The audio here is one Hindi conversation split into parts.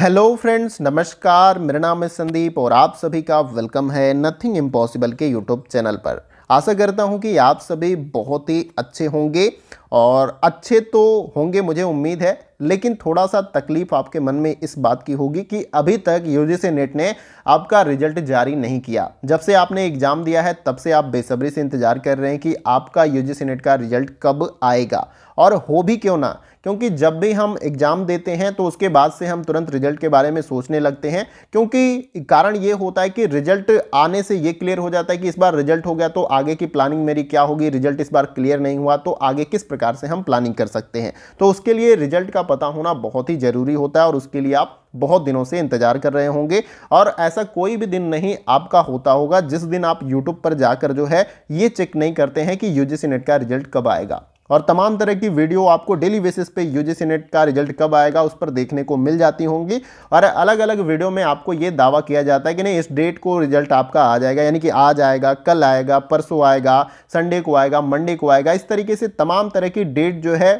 हेलो फ्रेंड्स नमस्कार मेरा नाम है संदीप और आप सभी का वेलकम है नथिंग इम्पॉसिबल के यूट्यूब चैनल पर आशा करता हूं कि आप सभी बहुत ही अच्छे होंगे और अच्छे तो होंगे मुझे उम्मीद है लेकिन थोड़ा सा तकलीफ आपके मन में इस बात की होगी कि अभी तक यूजीसी नेट ने आपका रिजल्ट जारी नहीं किया जब से आपने एग्ज़ाम दिया है तब से आप बेसब्री से इंतज़ार कर रहे हैं कि आपका यूजीसी नेट का रिजल्ट कब आएगा और हो भी क्यों ना क्योंकि जब भी हम एग्ज़ाम देते हैं तो उसके बाद से हम तुरंत रिजल्ट के बारे में सोचने लगते हैं क्योंकि कारण ये होता है कि रिजल्ट आने से ये क्लियर हो जाता है कि इस बार रिजल्ट हो गया तो आगे की प्लानिंग मेरी क्या होगी रिजल्ट इस बार क्लियर नहीं हुआ तो आगे किस प्रकार से हम प्लानिंग कर सकते हैं तो उसके लिए रिजल्ट का पता होना बहुत ही ज़रूरी होता है और उसके लिए आप बहुत दिनों से इंतजार कर रहे होंगे और ऐसा कोई भी दिन नहीं आपका होता होगा जिस दिन आप यूट्यूब पर जाकर जो है ये चेक नहीं करते हैं कि यूजीसी नेट का रिजल्ट कब आएगा और तमाम तरह की वीडियो आपको डेली बेसिस पे यूजीसी नेट का रिजल्ट कब आएगा उस पर देखने को मिल जाती होंगी और अलग अलग वीडियो में आपको ये दावा किया जाता है कि नहीं इस डेट को रिजल्ट आपका आ जाएगा यानी कि आज आएगा कल आएगा परसों आएगा संडे को आएगा मंडे को आएगा इस तरीके से तमाम तरह की डेट जो है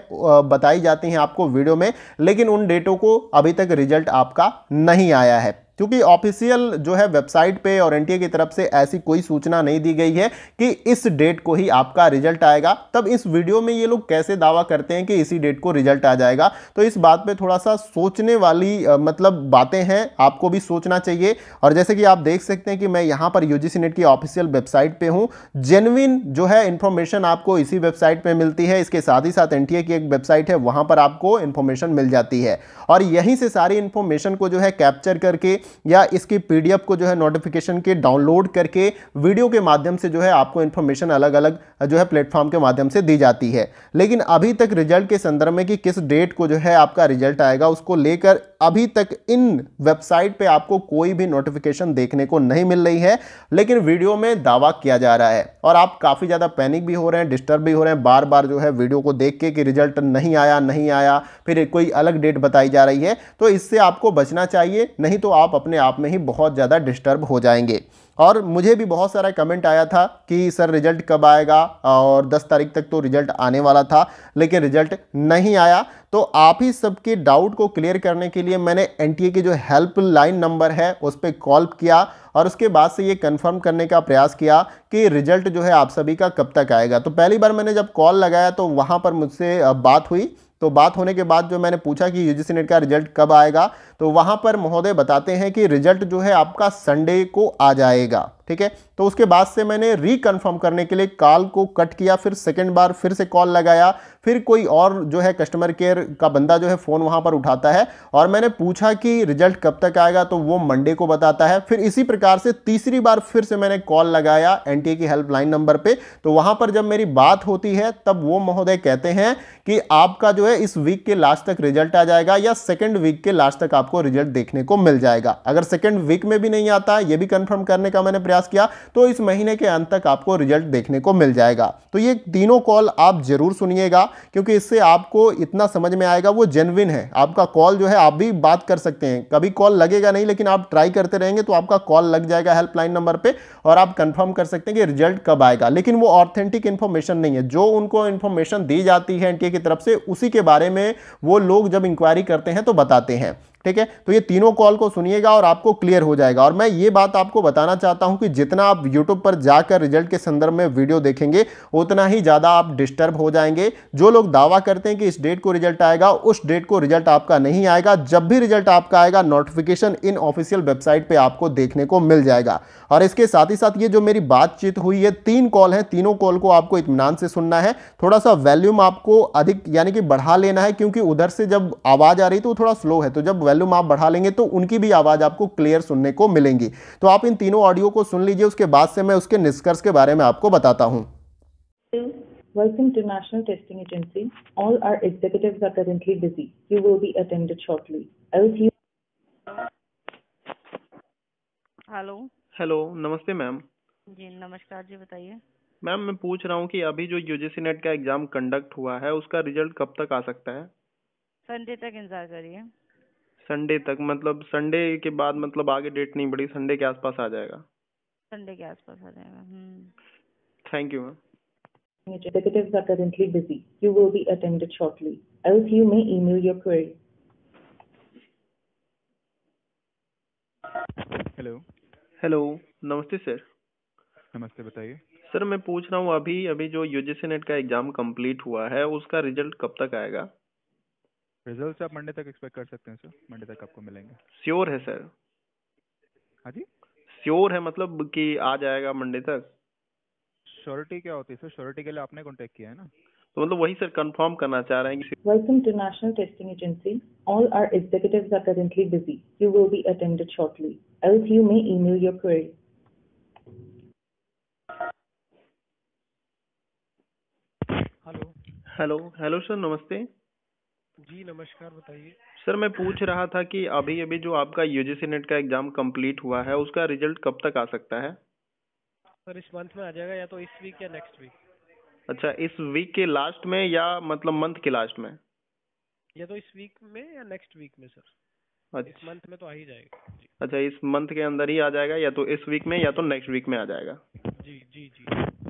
बताई जाती हैं आपको वीडियो में लेकिन उन डेटों को अभी तक रिजल्ट आपका नहीं आया है क्योंकि ऑफिशियल जो है वेबसाइट पे और एनटीए की तरफ से ऐसी कोई सूचना नहीं दी गई है कि इस डेट को ही आपका रिजल्ट आएगा तब इस वीडियो में ये लोग कैसे दावा करते हैं कि इसी डेट को रिजल्ट आ जाएगा तो इस बात पे थोड़ा सा सोचने वाली मतलब बातें हैं आपको भी सोचना चाहिए और जैसे कि आप देख सकते हैं कि मैं यहाँ पर यू नेट की ऑफिशियल वेबसाइट पर हूँ जेनविन जो है इन्फॉर्मेशन आपको इसी वेबसाइट पर मिलती है इसके साथ ही साथ एन की एक वेबसाइट है वहाँ पर आपको इन्फॉर्मेशन मिल जाती है और यहीं से सारी इन्फॉर्मेशन को जो है कैप्चर करके या इसकी पीडीएफ को जो है नोटिफिकेशन के डाउनलोड करके वीडियो के माध्यम से जो है आपको इन्फॉर्मेशन अलग अलग जो है प्लेटफॉर्म के माध्यम से दी जाती है लेकिन अभी तक रिजल्ट के संदर्भ में कि किस डेट को जो है आपका रिजल्ट आएगा उसको लेकर अभी तक इन वेबसाइट पे आपको कोई भी नोटिफिकेशन देखने को नहीं मिल रही है लेकिन वीडियो में दावा किया जा रहा है और आप काफ़ी ज़्यादा पैनिक भी हो रहे हैं डिस्टर्ब भी हो रहे हैं बार बार जो है वीडियो को देख के कि रिजल्ट नहीं आया नहीं आया फिर कोई अलग डेट बताई जा रही है तो इससे आपको बचना चाहिए नहीं तो आप आप अपने आप में ही बहुत ज़्यादा डिस्टर्ब हो जाएंगे और मुझे भी बहुत सारा कमेंट आया था कि सर रिजल्ट कब आएगा और 10 तारीख तक तो रिजल्ट आने वाला था लेकिन रिजल्ट नहीं आया तो आप ही सबके डाउट को क्लियर करने के लिए मैंने एन की जो हेल्पलाइन नंबर है उस पर कॉल किया और उसके बाद से ये कंफर्म करने का प्रयास किया कि रिजल्ट जो है आप सभी का कब तक आएगा तो पहली बार मैंने जब कॉल लगाया तो वहाँ पर मुझसे बात हुई तो बात होने के बाद जो मैंने पूछा कि यूजीसी नेट का रिजल्ट कब आएगा तो वहां पर महोदय बताते हैं कि रिजल्ट जो है आपका संडे को आ जाएगा ठीक है तो उसके बाद से मैंने रिकन्फर्म करने के लिए कॉल को कट किया फिर सेकेंड बार फिर से कॉल लगाया फिर कोई और जो है कस्टमर केयर का बंदा जो है फ़ोन वहाँ पर उठाता है और मैंने पूछा कि रिजल्ट कब तक आएगा तो वो मंडे को बताता है फिर इसी प्रकार से तीसरी बार फिर से मैंने कॉल लगाया एन की हेल्पलाइन नंबर पर तो वहाँ पर जब मेरी बात होती है तब वो महोदय कहते हैं कि आपका जो है इस वीक के लास्ट तक रिजल्ट आ जाएगा या सेकेंड वीक के लास्ट तक आपको रिजल्ट देखने को मिल जाएगा अगर सेकेंड वीक में भी नहीं आता ये भी कन्फर्म करने का मैंने प्रयास पास किया तो इस महीने के अंत तक आपको रिजल्ट देखने को मिल जाएगा तो ये तीनों कॉल आप जरूर सुनिएगा क्योंकि इससे आपको इतना समझ में आएगा वो जेनविन है आपका कॉल जो है आप भी बात कर सकते हैं कभी कॉल लगेगा नहीं लेकिन आप ट्राई करते रहेंगे तो आपका कॉल लग जाएगा हेल्पलाइन नंबर पर और आप कंफर्म कर सकते हैं कि रिजल्ट कब आएगा लेकिन वो ऑथेंटिक इन्फॉर्मेशन नहीं है जो उनको इन्फॉर्मेशन दी जाती है एनटीए की तरफ से उसी के बारे में वो लोग जब इंक्वायरी करते हैं तो बताते हैं ठीक है तो ये तीनों कॉल को सुनिएगा और आपको क्लियर हो जाएगा और मैं ये बात आपको बताना चाहता हूं कि जितना आप यूट्यूब पर जाकर रिजल्ट के संदर्भ में वीडियो देखेंगे उतना ही ज़्यादा आप डिस्टर्ब हो जाएंगे जो लोग दावा करते हैं कि इस डेट को रिजल्ट आएगा उस डेट को रिजल्ट आपका नहीं आएगा जब भी रिजल्ट आपका आएगा नोटिफिकेशन इन ऑफिशियल वेबसाइट पर आपको देखने को मिल जाएगा और इसके साथ ही साथ ये जो मेरी बातचीत हुई है तीन कॉल है तीनों कॉल को आपको इतमान से सुनना है थोड़ा सा वैल्यूम आपको अधिक यानी कि बढ़ा लेना है क्योंकि उधर से जब आवाज़ आ रही तो थोड़ा स्लो है तो जब वॉल्यूम आप बढ़ा लेंगे तो उनकी भी आवाज़ आपको क्लियर सुनने को मिलेंगी तो आप इन तीनों ऑडियो को सुन लीजिए उसके बाद से मैं उसके निष्कर्ष के बारे में आपको बताता हूँ Welcome to National Testing Agency. All our executives are currently busy. You will be attended shortly. Else you. Hello hello नमस्ते मैम जी नमस्कार जी बताइए मैम मैं पूछ रहा हूँ कि अभी जो यूजीसी नेट का एग्जाम कंडक्ट हुआ है उसका रिजल्ट कब तक आ सकता है संडे तक इंतजार करिए संडे तक मतलब संडे के बाद मतलब आगे डेट नहीं बढ़ी संडे के आसपास आ जाएगा संडे के आसपास आ जाएगा hmm thank you ma'am are currently busy you will be attended shortly I will see you may email your query hello hello नमस्ते सर नमस्ते बताइए सर मैं पूछ रहा हूँ अभी अभी जो यूजीसी नेट का एग्जाम कंप्लीट हुआ है उसका रिजल्ट कब तक आएगा रिजल्ट्स आप मंडे तक एक्सपेक्ट कर सकते हैं सर मंडे तक आपको मिलेंगे श्योर है सर हाँ जी श्योर है मतलब कि आ जाएगा मंडे तक श्योरिटी क्या होती है सर श्योरिटी के लिए आपने कॉन्टेक्ट किया है ना तो मतलब वही सर कंफर्म करना चाह रहे हैं welcome to national testing agency all are executives are currently busy you will be attended shortly else you may email your query hello hello hello sir नमस्ते जी नमस्कार बताइए सर मैं पूछ रहा था कि अभी अभी जो आपका यूजीसी नेट का एग्जाम कंप्लीट हुआ है उसका रिजल्ट कब तक आ सकता है सर इस मंथ में आ जाएगा या तो इस वीक या नेक्स्ट वीक अच्छा इस वीक के लास्ट में या मतलब मंथ के लास्ट में या तो इस वीक में या नेक्स्ट वीक में सर अच्छा इस मंथ में तो आ ही जाएगा अच्छा इस मंथ के अंदर ही आ जाएगा या तो इस वीक में या तो नेक्स्ट वीक में आ जाएगा जी जी जी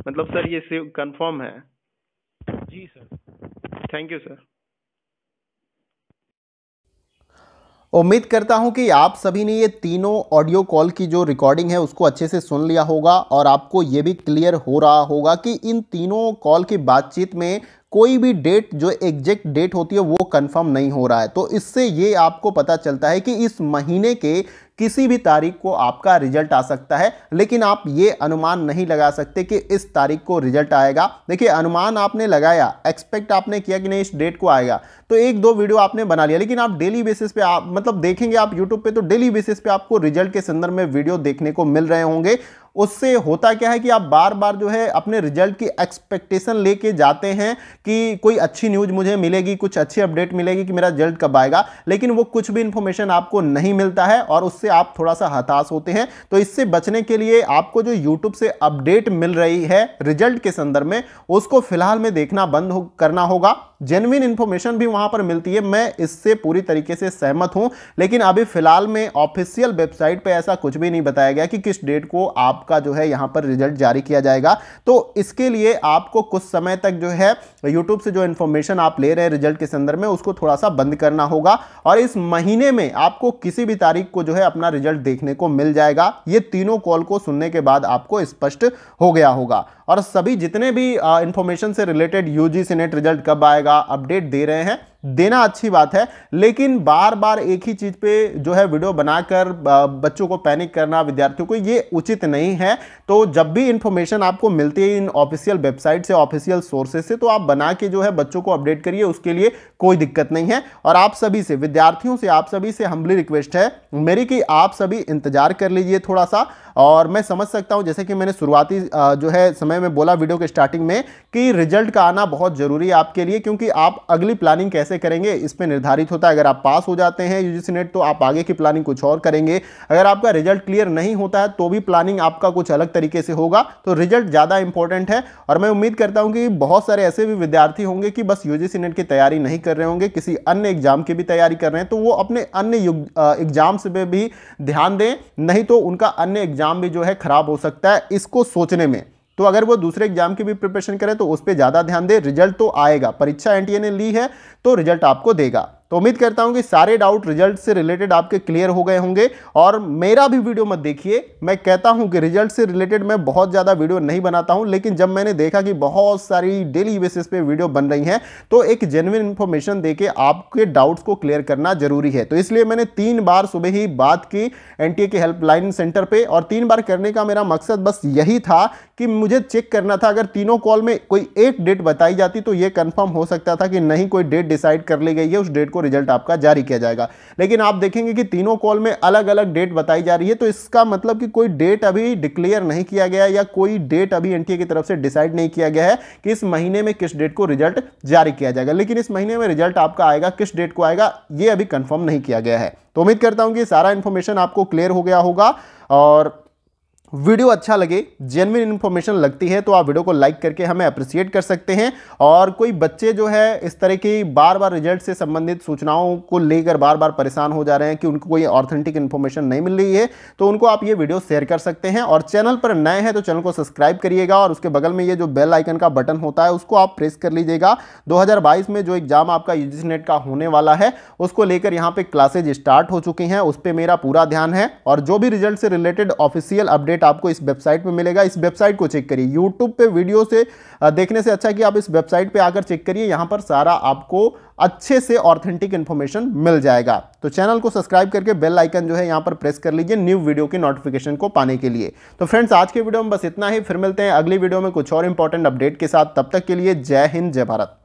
मतलब सर ये कंफर्म है ji sir thank you sir उम्मीद करता हूं कि आप सभी ने ये तीनों ऑडियो कॉल की जो रिकॉर्डिंग है उसको अच्छे से सुन लिया होगा और आपको ये भी क्लियर हो रहा होगा कि इन तीनों कॉल की बातचीत में कोई भी डेट जो एग्जैक्ट डेट होती है वो कंफर्म नहीं हो रहा है तो इससे ये आपको पता चलता है कि इस महीने के किसी भी तारीख को आपका रिजल्ट आ सकता है लेकिन आप ये अनुमान नहीं लगा सकते कि इस तारीख को रिजल्ट आएगा देखिए अनुमान आपने लगाया एक्सपेक्ट आपने किया कि नहीं इस डेट को आएगा तो एक दो वीडियो आपने बना लिया लेकिन आप डेली बेसिस पे आप मतलब देखेंगे आप यूट्यूब पे तो डेली बेसिस पे आपको रिजल्ट के संदर्भ में वीडियो देखने को मिल रहे होंगे उससे होता क्या है कि आप बार बार जो है अपने रिजल्ट की एक्सपेक्टेशन लेके जाते हैं कि कोई अच्छी न्यूज़ मुझे मिलेगी कुछ अच्छी अपडेट मिलेगी कि मेरा रिजल्ट कब आएगा लेकिन वो कुछ भी इन्फॉर्मेशन आपको नहीं मिलता है और उससे आप थोड़ा सा हताश होते हैं तो इससे बचने के लिए आपको जो यूट्यूब से अपडेट मिल रही है रिजल्ट के संदर्भ में उसको फिलहाल में देखना बंद हो, करना होगा जेनविन इन्फॉर्मेशन भी वहां पर मिलती है मैं इससे पूरी तरीके से सहमत हूं लेकिन अभी फिलहाल में ऑफिशियल वेबसाइट पर ऐसा कुछ भी नहीं बताया गया कि किस डेट को आपका जो है यहां पर रिजल्ट जारी किया जाएगा तो इसके लिए आपको कुछ समय तक जो है यूट्यूब से जो इन्फॉर्मेशन आप ले रहे हैं रिजल्ट के संदर्भ में उसको थोड़ा सा बंद करना होगा और इस महीने में आपको किसी भी तारीख को जो है अपना रिजल्ट देखने को मिल जाएगा ये तीनों कॉल को सुनने के बाद आपको स्पष्ट हो गया होगा और सभी जितने भी इंफॉर्मेशन से रिलेटेड यूजी सीनेट रिजल्ट कब आएगा अपडेट दे रहे हैं देना अच्छी बात है लेकिन बार बार एक ही चीज़ पे जो है वीडियो बनाकर बच्चों को पैनिक करना विद्यार्थियों को ये उचित नहीं है तो जब भी इंफॉर्मेशन आपको मिलती है इन ऑफिशियल वेबसाइट से ऑफिशियल सोर्सेज से तो आप बना के जो है बच्चों को अपडेट करिए उसके लिए कोई दिक्कत नहीं है और आप सभी से विद्यार्थियों से आप सभी से हम्बली रिक्वेस्ट है मेरी कि आप सभी इंतजार कर लीजिए थोड़ा सा और मैं समझ सकता हूँ जैसे कि मैंने शुरुआती जो है समय में बोला वीडियो के स्टार्टिंग में कि रिजल्ट का आना बहुत ज़रूरी है आपके लिए क्योंकि आप अगली प्लानिंग कैसे कैसे करेंगे इस पर निर्धारित होता है अगर आप पास हो जाते हैं यू नेट तो आप आगे की प्लानिंग कुछ और करेंगे अगर आपका रिजल्ट क्लियर नहीं होता है तो भी प्लानिंग आपका कुछ अलग तरीके से होगा तो रिजल्ट ज़्यादा इंपॉर्टेंट है और मैं उम्मीद करता हूँ कि बहुत सारे ऐसे भी विद्यार्थी होंगे कि बस यू नेट की तैयारी नहीं कर रहे होंगे किसी अन्य एग्जाम की भी तैयारी कर रहे हैं तो वो अपने अन्य एग्जाम्स पर भी ध्यान दें नहीं तो उनका अन्य एग्जाम भी जो है खराब हो सकता है इसको सोचने में तो अगर वो दूसरे एग्जाम की भी प्रिपरेशन करे तो उस पर ज़्यादा ध्यान दे रिजल्ट तो आएगा परीक्षा एनटीए ने ली है तो रिजल्ट आपको देगा तो उम्मीद करता हूं कि सारे डाउट रिजल्ट से रिलेटेड आपके क्लियर हो गए होंगे और मेरा भी वीडियो मत देखिए मैं कहता हूं कि रिजल्ट से रिलेटेड मैं बहुत ज़्यादा वीडियो नहीं बनाता हूं लेकिन जब मैंने देखा कि बहुत सारी डेली बेसिस पे वीडियो बन रही हैं तो एक जेनविन इन्फॉर्मेशन दे के आपके डाउट्स को क्लियर करना जरूरी है तो इसलिए मैंने तीन बार सुबह ही बात की एन के हेल्पलाइन सेंटर पर और तीन बार करने का मेरा मकसद बस यही था कि मुझे चेक करना था अगर तीनों कॉल में कोई एक डेट बताई जाती तो ये कन्फर्म हो सकता था कि नहीं कोई डेट डिसाइड कर ली गई है उस डेट को रिजल्ट आपका जारी किया जाएगा लेकिन आप देखेंगे कि तीनों कॉल में अलग अलग डेट बताई जा रही है तो इसका मतलब कि कोई डेट अभी डिक्लेयर नहीं किया गया या कोई डेट अभी एनटीए की तरफ से डिसाइड नहीं किया गया है कि इस महीने में किस डेट को रिजल्ट जारी किया जाएगा लेकिन इस महीने में रिजल्ट आपका आएगा किस डेट को आएगा यह अभी कंफर्म नहीं किया गया है तो उम्मीद करता हूं कि सारा इंफॉर्मेशन आपको क्लियर हो गया होगा और वीडियो अच्छा लगे जेनविन इन्फॉर्मेशन लगती है तो आप वीडियो को लाइक करके हमें अप्रिसिएट कर सकते हैं और कोई बच्चे जो है इस तरह की बार बार रिजल्ट से संबंधित सूचनाओं को लेकर बार बार परेशान हो जा रहे हैं कि उनको कोई ऑथेंटिक इन्फॉर्मेशन नहीं मिल रही है तो उनको आप ये वीडियो शेयर कर सकते हैं और चैनल पर नए हैं तो चैनल को सब्सक्राइब करिएगा और उसके बगल में ये जो बेल आइकन का बटन होता है उसको आप प्रेस कर लीजिएगा दो में जो एग्ज़ाम आपका यू नेट का होने वाला है उसको लेकर यहाँ पर क्लासेज स्टार्ट हो चुकी हैं उस पर मेरा पूरा ध्यान है और जो भी रिजल्ट से रिलेटेड ऑफिशियल अपडेट अपडेट आपको इस वेबसाइट पर मिलेगा इस वेबसाइट को चेक करिए यूट्यूब पर वीडियो से देखने से अच्छा कि आप इस वेबसाइट पर आकर चेक करिए यहाँ पर सारा आपको अच्छे से ऑथेंटिक इन्फॉर्मेशन मिल जाएगा तो चैनल को सब्सक्राइब करके बेल आइकन जो है यहाँ पर प्रेस कर लीजिए न्यू वीडियो की नोटिफिकेशन को पाने के लिए तो फ्रेंड्स आज के वीडियो में बस इतना ही फिर मिलते हैं अगली वीडियो में कुछ और इंपॉर्टेंट अपडेट के साथ तब तक के लिए जय हिंद जय भारत